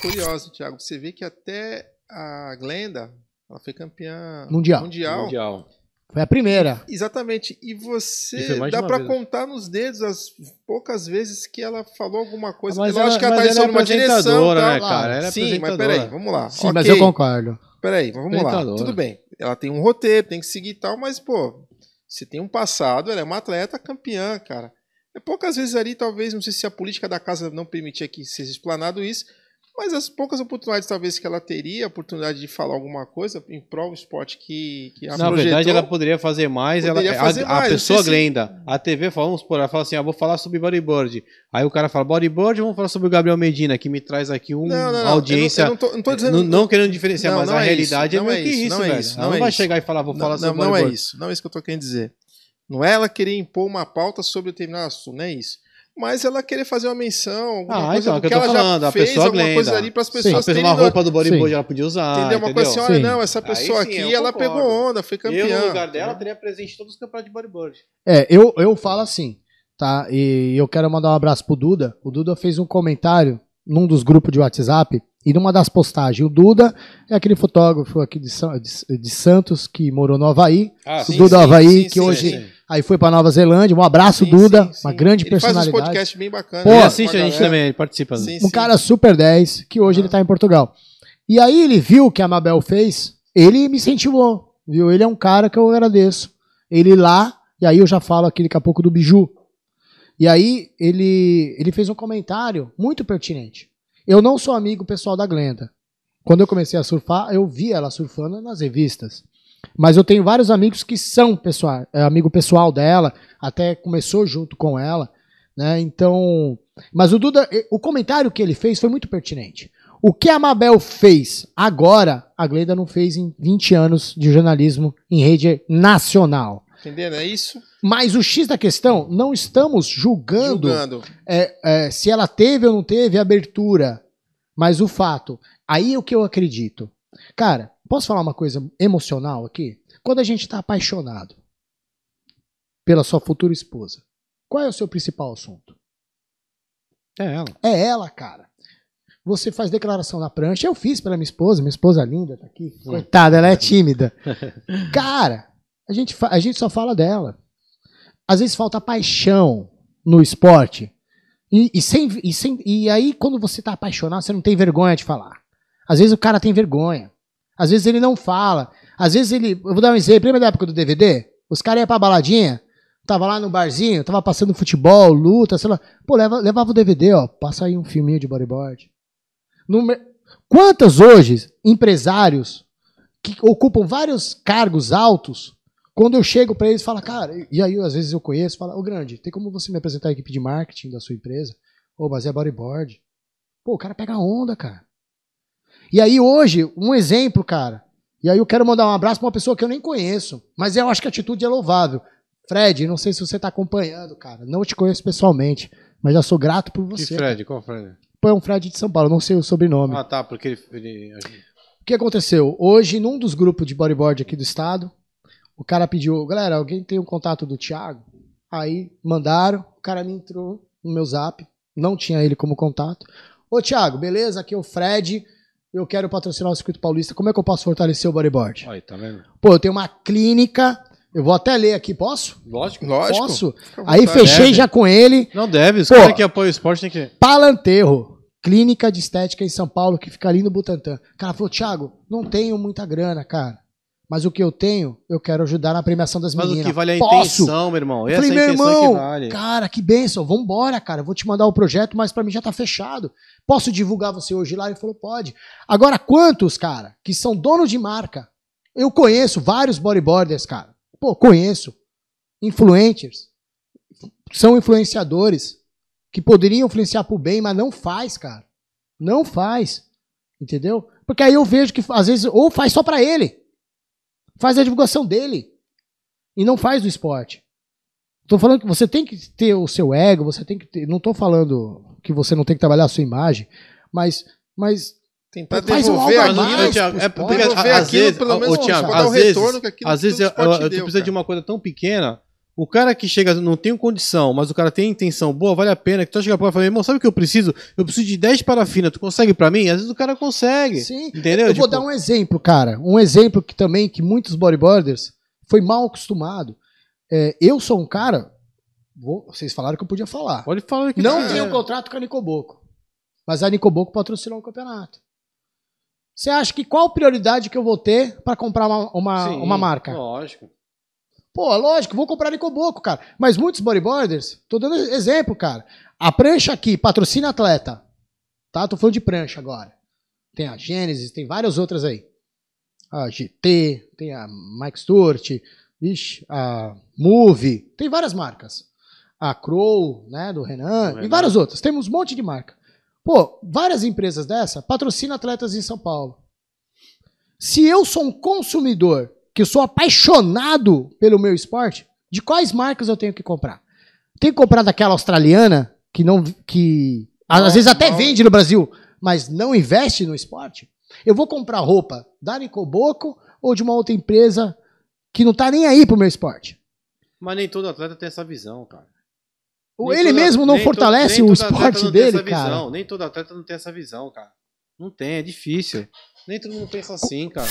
curioso, Thiago. Você vê que até a Glenda, ela foi campeã mundial. mundial. mundial. Foi a primeira. Exatamente. E você dá para né? contar nos dedos as poucas vezes que ela falou alguma coisa. Mas eu é acho que ela tá é indo numa direção. Tá? Né, tá? cara? Ela é Sim, mas peraí, vamos lá. Sim, okay. mas eu concordo. Peraí, vamos lá. Tudo bem. Ela tem um roteiro, tem que seguir e tal, mas, pô, você tem um passado, ela é uma atleta campeã, cara. É poucas vezes ali, talvez, não sei se a política da casa não permitia que seja explanado isso, mas as poucas oportunidades, talvez, que ela teria, a oportunidade de falar alguma coisa em prol do esporte que, que a Na projetou, verdade, ela poderia fazer mais. Poderia ela, fazer a, mais, a pessoa Glenda, se... a TV, vamos por ela fala assim: ah, vou falar sobre bodyboard. Aí o cara fala: bodyboard, vamos falar sobre o Gabriel Medina, que me traz aqui uma audiência. não, eu não, tô, eh, dizendo. Não, querendo diferenciar, mas a é realidade isso, é meio que é isso, não é Isso, não é vai chegar e falar: vou falar sobre não, é bodyboard. Não é isso, não é isso que eu tô querendo dizer. Não é ela querer impor uma pauta sobre determinado assunto, não é isso mas ela querer fazer uma menção, alguma ah, coisa então, é que, que ela falando, já a fez, alguma glenda. coisa ali para as pessoas sim. terem... Uma roupa do bodyboard ela podia usar, entendeu? Uma entendeu? coisa assim, olha, não, essa pessoa sim, aqui, ela pegou onda, foi campeã. Eu, no lugar dela, teria presente todos os campeonatos de bodyboard. É, eu, eu falo assim, tá? E eu quero mandar um abraço pro Duda. O Duda fez um comentário num dos grupos de WhatsApp e numa das postagens. O Duda é aquele fotógrafo aqui de, de, de Santos que morou no Havaí. Ah, o sim, Duda é sim, Havaí, que hoje Aí foi para Nova Zelândia. Um abraço, sim, Duda. Sim, sim. Uma grande ele personalidade. Faz um podcast bem bacana. Pô, né? ele assiste a gente também, ele participa. um cara super 10, que hoje ah. ele está em Portugal. E aí ele viu o que a Mabel fez, ele me incentivou. Viu? Ele é um cara que eu agradeço. Ele lá, e aí eu já falo aqui daqui a pouco do Biju. E aí ele, ele fez um comentário muito pertinente. Eu não sou amigo pessoal da Glenda. Quando eu comecei a surfar, eu via ela surfando nas revistas. Mas eu tenho vários amigos que são pessoal, é, amigo pessoal dela, até começou junto com ela, né? Então, mas o Duda, o comentário que ele fez foi muito pertinente. O que a Mabel fez agora, a Gleida não fez em 20 anos de jornalismo em rede nacional. Entendendo? É isso? Mas o X da questão, não estamos julgando, julgando. É, é, se ela teve ou não teve abertura. Mas o fato. Aí é o que eu acredito. Cara, Posso falar uma coisa emocional aqui? Quando a gente está apaixonado pela sua futura esposa, qual é o seu principal assunto? É ela. É ela, cara. Você faz declaração na prancha. Eu fiz pela minha esposa, minha esposa é linda tá aqui. Sim. Coitada, ela é tímida. cara, a gente, a gente só fala dela. Às vezes falta paixão no esporte. E, e, sem, e, sem, e aí, quando você tá apaixonado, você não tem vergonha de falar. Às vezes o cara tem vergonha. Às vezes ele não fala. Às vezes ele. Eu vou dar um exemplo. Lembra da época do DVD? Os caras iam pra baladinha, tava lá no barzinho, tava passando futebol, luta, sei lá. Pô, leva, levava o DVD, ó. Passa aí um filminho de bodyboard. Número... Quantas hoje empresários que ocupam vários cargos altos, quando eu chego para eles, fala, cara, e aí às vezes eu conheço, fala, ô grande, tem como você me apresentar a equipe de marketing da sua empresa? Ô, mas é bodyboard. Pô, o cara pega onda, cara. E aí hoje, um exemplo, cara. E aí eu quero mandar um abraço para uma pessoa que eu nem conheço, mas eu acho que a atitude é louvável. Fred, não sei se você está acompanhando, cara. Não te conheço pessoalmente, mas já sou grato por você. Que Fred? Qual Fred? Põe é um Fred de São Paulo, não sei o sobrenome. Ah, tá, porque ele... ele... O que aconteceu? Hoje, num dos grupos de bodyboard aqui do estado, o cara pediu, galera, alguém tem o um contato do Thiago? Aí mandaram, o cara me entrou no meu zap, não tinha ele como contato. Ô, Thiago, beleza? Aqui é o Fred eu quero patrocinar o Circuito Paulista, como é que eu posso fortalecer o bodyboard? Aí, tá vendo? Pô, eu tenho uma clínica, eu vou até ler aqui, posso? Lógico. Lógico. Posso? Aí fechei deve. já com ele. Não deve, os caras que apoiam o esporte tem que... Palanterro, clínica de estética em São Paulo, que fica ali no Butantã. O cara falou, Thiago, não tenho muita grana, cara mas o que eu tenho, eu quero ajudar na premiação das meninas. Mas o que vale a Posso? intenção, meu irmão. Essa é falei, é meu irmão, que vale. cara, que benção, vambora, cara, vou te mandar o projeto, mas para mim já tá fechado. Posso divulgar você hoje lá? Ele falou, pode. Agora, quantos, cara, que são donos de marca? Eu conheço vários bodyboarders, cara. Pô, conheço. Influencers. São influenciadores que poderiam influenciar pro bem, mas não faz, cara. Não faz. Entendeu? Porque aí eu vejo que às vezes ou faz só para ele faz a divulgação dele e não faz do esporte. Estou falando que você tem que ter o seu ego, você tem que ter, não estou falando que você não tem que trabalhar a sua imagem, mas mas tentar devolver aquilo, Thiago, é porque devolver às aquilo, vezes, pelo menos, Thiago, às, vezes, às vezes, às vezes, às vezes, tu precisa de uma coisa tão pequena o cara que chega, não tem condição, mas o cara tem intenção boa, vale a pena, que tu tá chega pra falar, e fala, irmão, sabe o que eu preciso? Eu preciso de 10 parafina, tu consegue para mim? Às vezes o cara consegue. Sim. Entendeu? Eu tipo... vou dar um exemplo, cara. Um exemplo que também, que muitos bodyboarders foi mal acostumado. É, eu sou um cara, vou, vocês falaram que eu podia falar. Pode falar que Não é. tenho um contrato com a Nicoboco, mas a Nicoboco patrocinou o um campeonato. Você acha que qual prioridade que eu vou ter para comprar uma, uma, Sim, uma marca? Lógico. Pô, lógico, vou comprar Nicoboco, cara. Mas muitos bodyboarders, tô dando exemplo, cara. A prancha aqui, patrocina atleta. Tá? Tô falando de prancha agora. Tem a Gênesis, tem várias outras aí. A GT, tem a Mike Stewart, a Move, tem várias marcas. A Crow, né, do Renan, Renan, e várias outras. Temos um monte de marca. Pô, várias empresas dessa patrocina atletas em São Paulo. Se eu sou um consumidor que sou apaixonado pelo meu esporte, de quais marcas eu tenho que comprar? Tenho que comprar daquela australiana que não que não, às vezes até não. vende no Brasil, mas não investe no esporte? Eu vou comprar roupa da Nicoboco ou de uma outra empresa que não tá nem aí pro meu esporte? Mas nem todo atleta tem essa visão, cara. Ou ele mesmo não fortalece todo, o esporte dele, cara. Visão, nem todo atleta não tem essa visão, cara. Não tem, é difícil. Nem todo mundo pensa assim, cara.